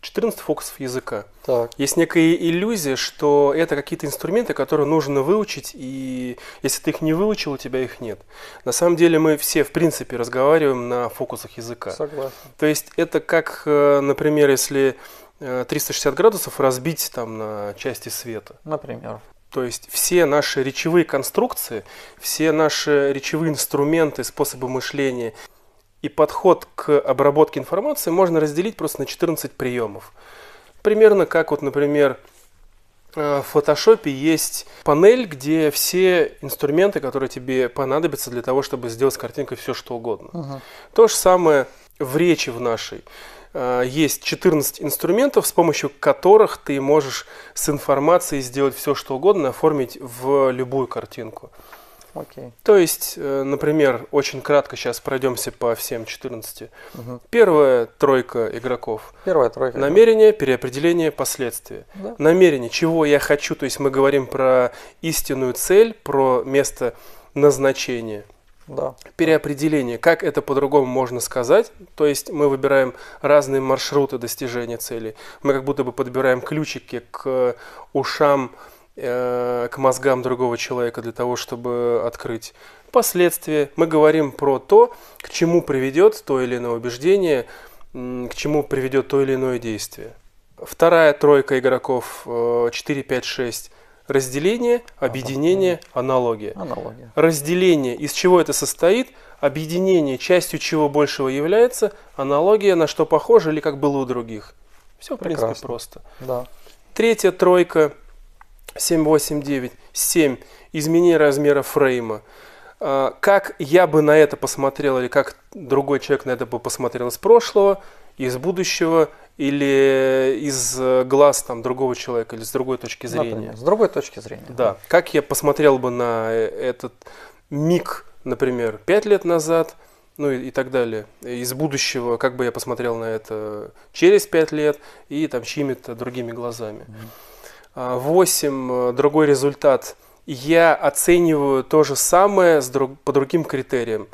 14 фокусов языка. Так. Есть некая иллюзия, что это какие-то инструменты, которые нужно выучить, и если ты их не выучил, у тебя их нет. На самом деле мы все, в принципе, разговариваем на фокусах языка. Согласен. То есть это как, э, например, если 360 э, градусов разбить там на части света. Например. То есть все наши речевые конструкции, все наши речевые инструменты, способы мышления – и подход к обработке информации можно разделить просто на 14 приемов. Примерно как вот, например, э, в фотошопе есть панель, где все инструменты, которые тебе понадобятся для того, чтобы сделать с картинкой все что угодно. Uh -huh. То же самое в речи в нашей. Э, есть 14 инструментов, с помощью которых ты можешь с информацией сделать все что угодно, оформить в любую картинку. Окей. То есть, э, например, очень кратко сейчас пройдемся по всем 14. Угу. Первая тройка игроков. Первая тройка. Намерение, переопределение, последствия. Да. Намерение, чего я хочу, то есть мы говорим про истинную цель, про место назначения. Да. Переопределение. Как это по-другому можно сказать? То есть мы выбираем разные маршруты достижения цели. Мы как будто бы подбираем ключики к ушам Э, к мозгам другого человека для того, чтобы открыть последствия. Мы говорим про то, к чему приведет то или иное убеждение, к чему приведет то или иное действие. Вторая тройка игроков 4, 5, 6 разделение, объединение, аналогия. аналогия. Разделение, из чего это состоит, объединение, частью чего большего является, аналогия, на что похоже или как было у других. Все, в Прекрасно. принципе, просто. Да. Третья тройка – 7, 8, 9, 7. Изменение размера фрейма. А, как я бы на это посмотрел, или как другой человек на это бы посмотрел из прошлого, из будущего, или из э, глаз там, другого человека, или с другой точки зрения. Например, с другой точки зрения. Да. Как я посмотрел бы на э, этот миг, например, 5 лет назад, ну и, и так далее. Из будущего, как бы я посмотрел на это через 5 лет и там чьими-то другими глазами. Mm-hmm. 8 а, э, другой результат. Я оцениваю то же самое с друг, по другим критериям.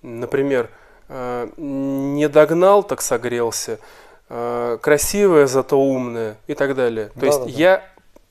Например, э, не догнал, так согрелся, э, красивая, зато умная и так далее. То да, есть да, я да.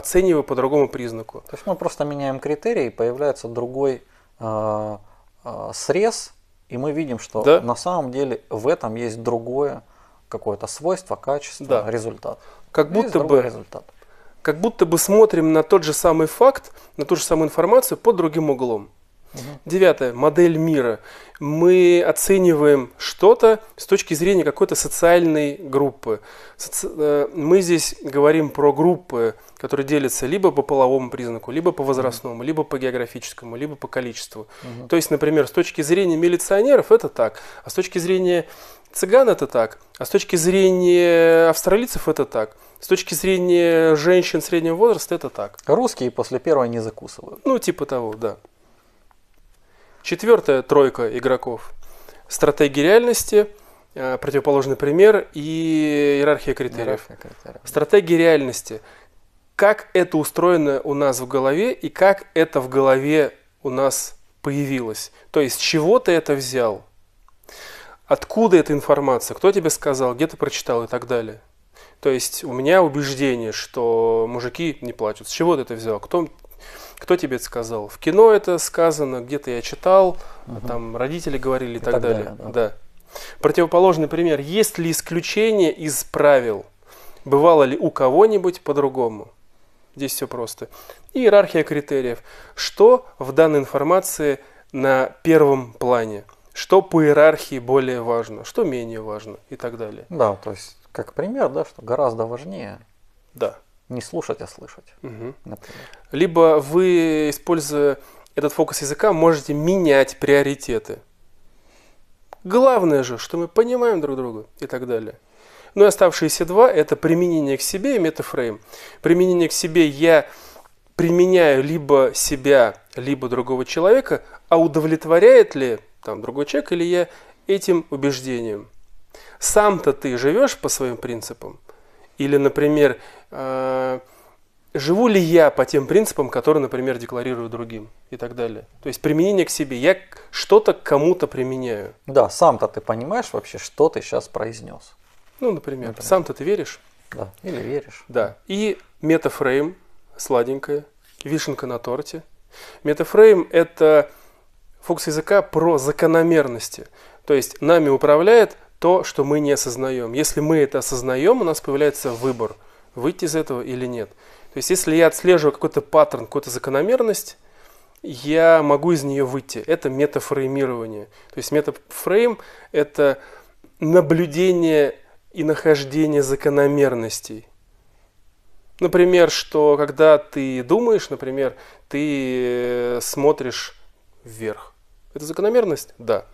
оцениваю по другому признаку. То есть мы просто меняем критерии, появляется другой э, э, срез, и мы видим, что да? на самом деле в этом есть другое какое-то свойство, качество, да. результат. Как будто есть бы результат как будто бы смотрим на тот же самый факт, на ту же самую информацию под другим углом. Угу. Девятое. Модель мира. Мы оцениваем что-то с точки зрения какой-то социальной группы. Соци... Э, мы здесь говорим про группы, которые делятся либо по половому признаку, либо по возрастному, угу. либо по географическому, либо по количеству. Угу. То есть, например, с точки зрения милиционеров это так, а с точки зрения цыган это так, а с точки зрения австралийцев это так. С точки зрения женщин среднего возраста это так. Русские после первого не закусывают. Ну, типа того, да. Четвертая тройка игроков. стратегия реальности, э, противоположный пример и иерархия критериев. Иерархия критериев. Стратегии реальности. Как это устроено у нас в голове и как это в голове у нас появилось. То есть, чего ты это взял – Откуда эта информация? Кто тебе сказал? Где ты прочитал и так далее? То есть у меня убеждение, что мужики не плачут. С чего ты это взял? Кто, кто тебе это сказал? В кино это сказано, где-то я читал, угу. там родители говорили и, и так, так далее. далее да. Да. Противоположный пример. Есть ли исключение из правил? Бывало ли у кого-нибудь по-другому? Здесь все просто. иерархия критериев. Что в данной информации на первом плане? что по иерархии более важно, что менее важно и так далее. Да, то есть как пример, да, что гораздо важнее. Да. Не слушать, а слышать. Угу. Например. Либо вы, используя этот фокус языка, можете менять приоритеты. Главное же, что мы понимаем друг друга и так далее. Ну и оставшиеся два – это применение к себе и метафрейм. Применение к себе я применяю либо себя, либо другого человека, а удовлетворяет ли там другой человек или я этим убеждением. Сам-то ты живешь по своим принципам? Или, например, э, живу ли я по тем принципам, которые, например, декларирую другим и так далее? То есть применение к себе. Я что-то кому-то применяю. Да, сам-то ты понимаешь вообще, что ты сейчас произнес. Ну, например, например. сам-то ты веришь? Да, или веришь. Да. И метафрейм, сладенькая, вишенка на торте. Метафрейм – это Функция языка про закономерности. То есть нами управляет то, что мы не осознаем. Если мы это осознаем, у нас появляется выбор, выйти из этого или нет. То есть если я отслеживаю какой-то паттерн, какую-то закономерность, я могу из нее выйти. Это метафреймирование. То есть метафрейм – это наблюдение и нахождение закономерностей. Например, что когда ты думаешь, например, ты э, смотришь вверх. Это закономерность? Да.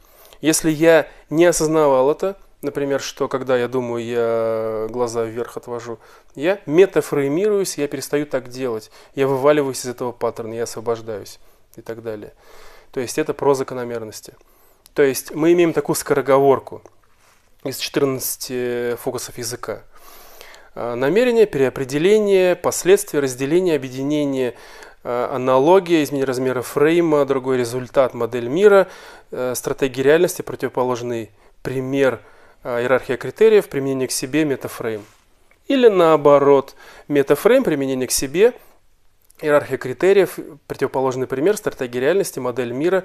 Если я не осознавал это, например, что когда я думаю, я глаза вверх отвожу, я метафреймируюсь, я перестаю так делать, я вываливаюсь из этого паттерна, я освобождаюсь и так далее. То есть это про закономерности. То есть мы имеем такую скороговорку из 14 фокусов языка. Э, намерение, переопределение, последствия, разделение, объединение, Э, аналогия, изменение размера фрейма, другой результат, модель мира, э, стратегии реальности, противоположный пример, э, иерархия критериев, применение к себе, метафрейм. Или наоборот, метафрейм, применение к себе, иерархия критериев, противоположный пример, стратегия реальности, модель мира,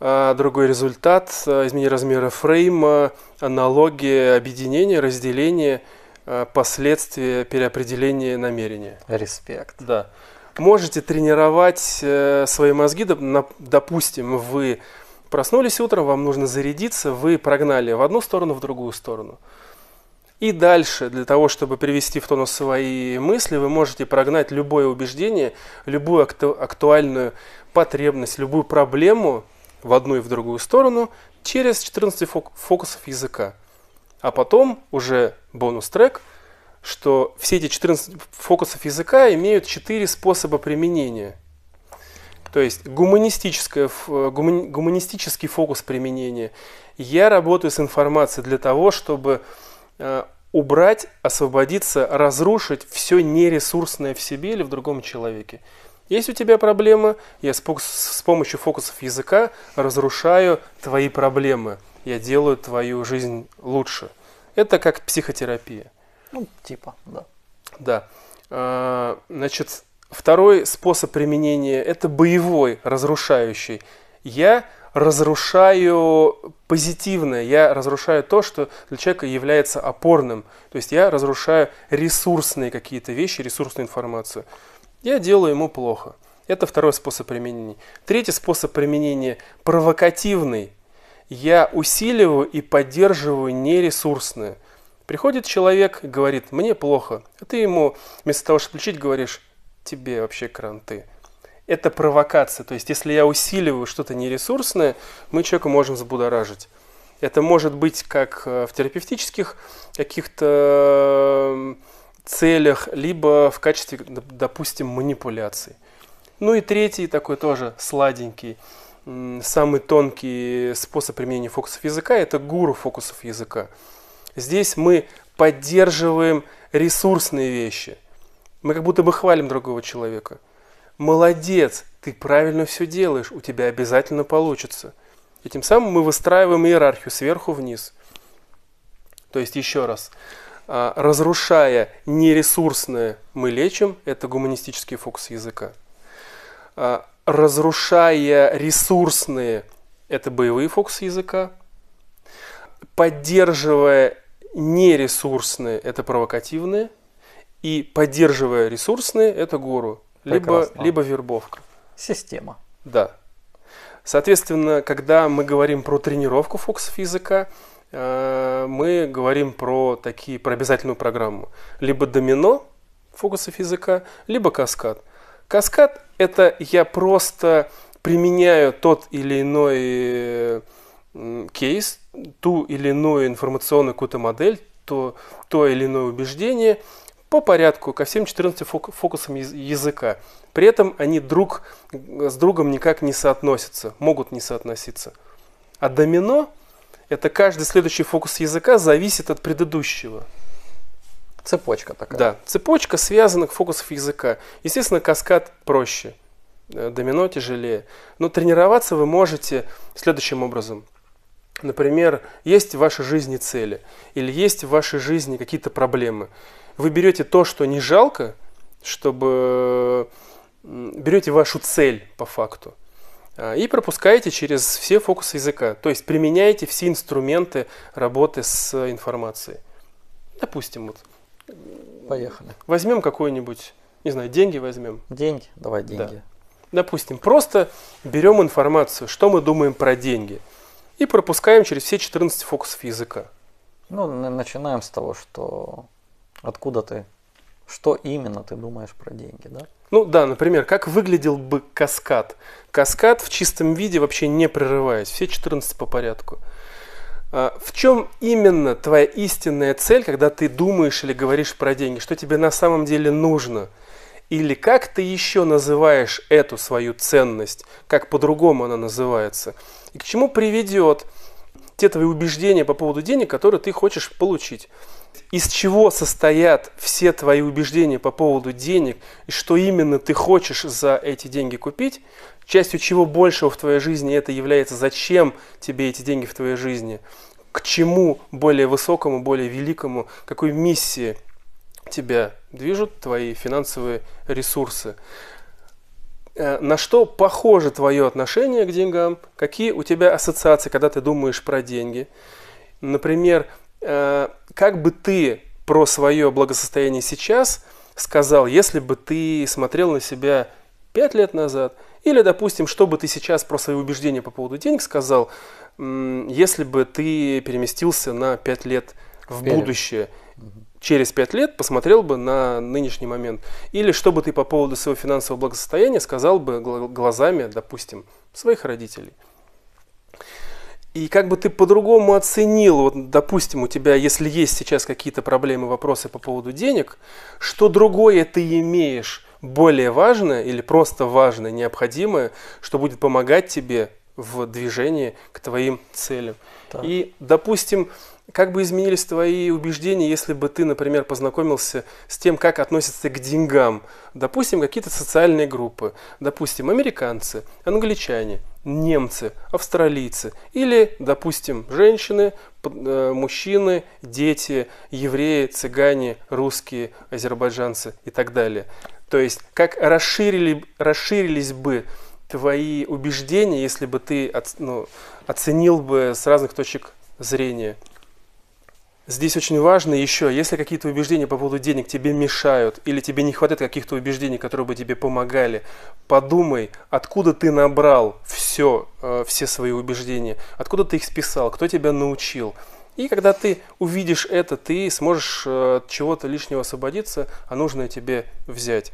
другой результат, изменение размера фрейма, аналогия, объединение, разделение, последствия переопределения намерения. Респект. Да можете тренировать э, свои мозги. Допустим, вы проснулись утром, вам нужно зарядиться, вы прогнали в одну сторону, в другую сторону. И дальше, для того, чтобы привести в тонус свои мысли, вы можете прогнать любое убеждение, любую актуальную потребность, любую проблему в одну и в другую сторону через 14 фокусов языка. А потом уже бонус-трек – что все эти 14 фокусов языка имеют 4 способа применения. То есть гуманистическое, э, гумани, гуманистический фокус применения. Я работаю с информацией для того, чтобы э, убрать, освободиться, разрушить все нересурсное в себе или в другом человеке. Есть у тебя проблема, я с помощью фокусов языка разрушаю твои проблемы, я делаю твою жизнь лучше. Это как психотерапия. Ну, типа, да. Да. А, значит, второй способ применения – это боевой, разрушающий. Я разрушаю позитивное, я разрушаю то, что для человека является опорным. То есть я разрушаю ресурсные какие-то вещи, ресурсную информацию. Я делаю ему плохо. Это второй способ применения. Третий способ применения – провокативный. Я усиливаю и поддерживаю нересурсное. Приходит человек и говорит, мне плохо. А ты ему вместо того, чтобы лечить, говоришь, тебе вообще кранты. Это провокация. То есть, если я усиливаю что-то нересурсное, мы человека можем взбудоражить. Это может быть как э, в терапевтических каких-то э, целях, либо в качестве, допустим, манипуляций. Ну и третий такой тоже сладенький, самый тонкий способ применения фокусов языка – это гуру фокусов языка. Здесь мы поддерживаем ресурсные вещи. Мы как будто бы хвалим другого человека. Молодец, ты правильно все делаешь, у тебя обязательно получится. И тем самым мы выстраиваем иерархию сверху вниз. То есть еще раз, а, разрушая нересурсное мы лечим, это гуманистический фокус языка. А, разрушая ресурсные, это боевые фокусы языка. Поддерживая нересурсные – это провокативные, и поддерживая ресурсные – это гуру, либо, либо вербовка. Система. Да. Соответственно, когда мы говорим про тренировку фокусов языка, э, мы говорим про такие, про обязательную программу. Либо домино фокусов языка, либо каскад. Каскад – это я просто применяю тот или иной э, кейс, ту или иную информационную какую-то модель, то, то или иное убеждение по порядку ко всем 14 фокусам языка. При этом они друг э, с другом никак не соотносятся, могут не соотноситься. А домино – это каждый следующий фокус языка зависит от предыдущего. Цепочка такая. Да, цепочка связанных фокусов языка. Естественно, каскад проще, э, домино тяжелее. Но тренироваться вы можете следующим образом. Например, есть в вашей жизни цели или есть в вашей жизни какие-то проблемы. Вы берете то, что не жалко, чтобы берете вашу цель по факту а, и пропускаете через все фокусы языка, то есть применяете все инструменты работы с информацией. Допустим, вот. Поехали. Возьмем какой-нибудь, не знаю, деньги возьмем. Деньги, давай деньги. Да. Допустим, просто берем информацию, что мы думаем про деньги – и пропускаем через все 14 фокусов языка. Ну, начинаем с того, что откуда ты, что именно ты думаешь про деньги, да? Ну да, например, как выглядел бы каскад? Каскад в чистом виде вообще не прерываясь, все 14 по порядку. А, в чем именно твоя истинная цель, когда ты думаешь или говоришь про деньги? Что тебе на самом деле нужно? – или как ты еще называешь эту свою ценность, как по-другому она называется, и к чему приведет те твои убеждения по поводу денег, которые ты хочешь получить. Из чего состоят все твои убеждения по поводу денег, и что именно ты хочешь за эти деньги купить, частью чего большего в твоей жизни это является, зачем тебе эти деньги в твоей жизни, к чему более высокому, более великому, какой миссии тебя движут твои финансовые ресурсы. Э, на что похоже твое отношение к деньгам? Какие у тебя ассоциации, когда ты думаешь про деньги? Например, э, как бы ты про свое благосостояние сейчас сказал, если бы ты смотрел на себя 5 лет назад? Или, допустим, что бы ты сейчас про свои убеждения по поводу денег сказал, если бы ты переместился на 5 лет в Вперед. будущее? через 5 лет посмотрел бы на нынешний момент? Или что бы ты по поводу своего финансового благосостояния сказал бы глазами, допустим, своих родителей? И как бы ты по-другому оценил, вот, допустим, у тебя, если есть сейчас какие-то проблемы, вопросы по поводу денег, что другое ты имеешь более важное или просто важное, необходимое, что будет помогать тебе в движении к твоим целям. Так. И, допустим, как бы изменились твои убеждения, если бы ты, например, познакомился с тем, как относятся к деньгам? Допустим, какие-то социальные группы. Допустим, американцы, англичане, немцы, австралийцы. Или, допустим, женщины, э, мужчины, дети, евреи, цыгане, русские, азербайджанцы и так далее. То есть, как расширили, расширились бы твои убеждения, если бы ты ну, оценил бы с разных точек зрения Здесь очень важно еще, если какие-то убеждения по поводу денег тебе мешают или тебе не хватает каких-то убеждений, которые бы тебе помогали, подумай, откуда ты набрал все, э, все свои убеждения, откуда ты их списал, кто тебя научил. И когда ты увидишь это, ты сможешь э, от чего-то лишнего освободиться, а нужное тебе взять.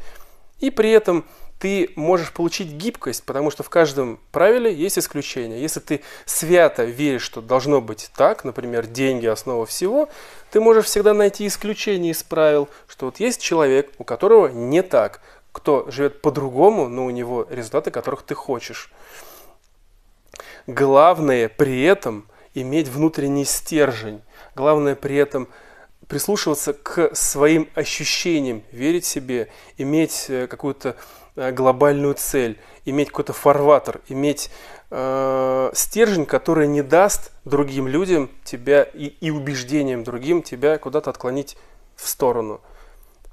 И при этом ты можешь получить гибкость, потому что в каждом правиле есть исключение. Если ты свято веришь, что должно быть так, например, деньги – основа всего, ты можешь всегда найти исключение из правил, что вот есть человек, у которого не так, кто живет по-другому, но у него результаты, которых ты хочешь. Главное при этом иметь внутренний стержень. Главное при этом прислушиваться к своим ощущениям, верить себе, иметь э, какую-то Э, глобальную цель, иметь какой-то фарватер, иметь э, стержень, который не даст другим людям тебя и, и убеждениям другим тебя куда-то отклонить в сторону.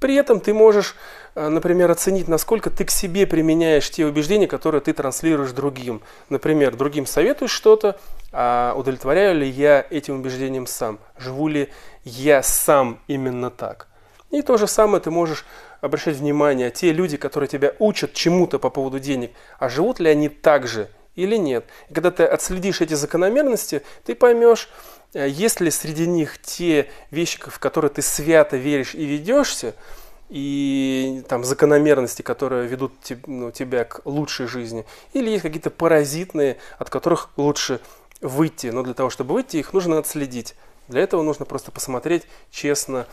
При этом ты можешь, э, например, оценить, насколько ты к себе применяешь те убеждения, которые ты транслируешь другим. Например, другим советуешь что-то, а удовлетворяю ли я этим убеждением сам, живу ли я сам именно так. И то же самое ты можешь обращать внимание, те люди, которые тебя учат чему-то по поводу денег, а живут ли они так же или нет. И когда ты отследишь эти закономерности, ты поймешь, э, есть ли среди них те вещи, в которые ты свято веришь и ведешься, и там закономерности, которые ведут ну, тебя к лучшей жизни, или есть какие-то паразитные, от которых лучше выйти. Но для того, чтобы выйти, их нужно отследить. Для этого нужно просто посмотреть честно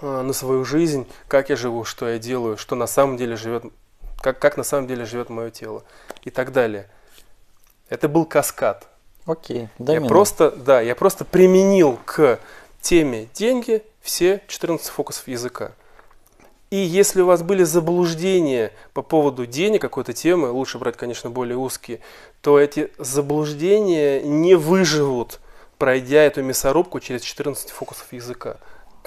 Э, на свою жизнь, как я живу, что я делаю, что на самом деле живет, как, как на самом деле живет мое тело и так далее. Это был каскад. Окей, да. Я просто, да, я просто применил к теме деньги все 14 фокусов языка. И если у вас были заблуждения по поводу денег какой-то темы, лучше брать, конечно, более узкие, то эти заблуждения не выживут, пройдя эту мясорубку через 14 фокусов языка.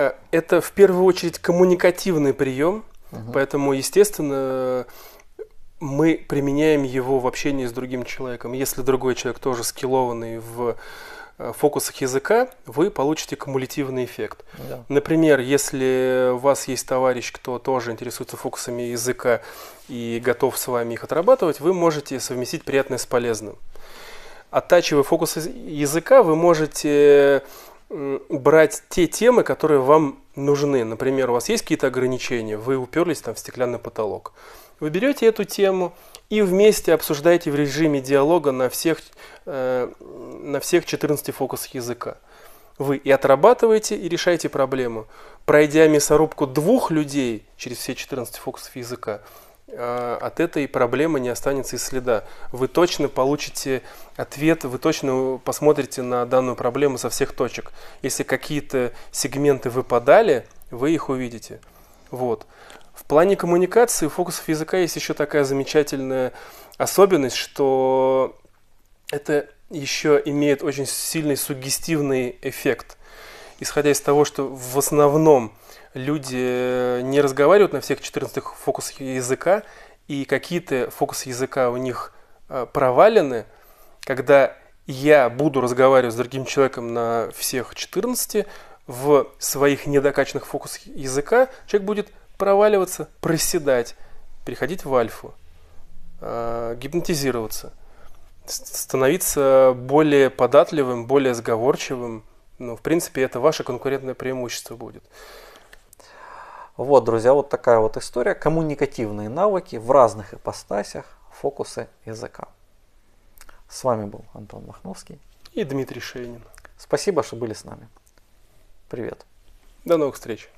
Э, это в первую очередь коммуникативный прием, угу. поэтому, естественно, мы применяем его в общении с другим человеком. Если другой человек тоже скиллованный в э, фокусах языка, вы получите кумулятивный эффект. Да. Например, если у вас есть товарищ, кто тоже интересуется фокусами языка и готов с вами их отрабатывать, вы можете совместить приятное с полезным. Оттачивая фокусы языка, вы можете брать те темы, которые вам нужны. Например, у вас есть какие-то ограничения, вы уперлись там в стеклянный потолок. Вы берете эту тему и вместе обсуждаете в режиме диалога на всех, э, на всех 14 фокусах языка. Вы и отрабатываете, и решаете проблему. Пройдя мясорубку двух людей через все 14 фокусов языка, а, от этой проблемы не останется и следа. Вы точно получите ответ, вы точно посмотрите на данную проблему со всех точек. Если какие-то сегменты выпадали, вы их увидите. Вот. В плане коммуникации у фокусов языка есть еще такая замечательная особенность, что это еще имеет очень сильный суггестивный эффект. Исходя из того, что в основном люди э, не разговаривают на всех 14 фокусах языка, и какие-то фокусы языка у них э, провалены, когда я буду разговаривать с другим человеком на всех 14, в своих недокачанных фокусах языка человек будет проваливаться, проседать, переходить в альфу, э, гипнотизироваться, становиться более податливым, более сговорчивым. Ну, в принципе, это ваше конкурентное преимущество будет. Вот, друзья, вот такая вот история. Коммуникативные навыки в разных ипостасях, фокусы языка. С вами был Антон Махновский. И Дмитрий Шейнин. Спасибо, что были с нами. Привет. До новых встреч.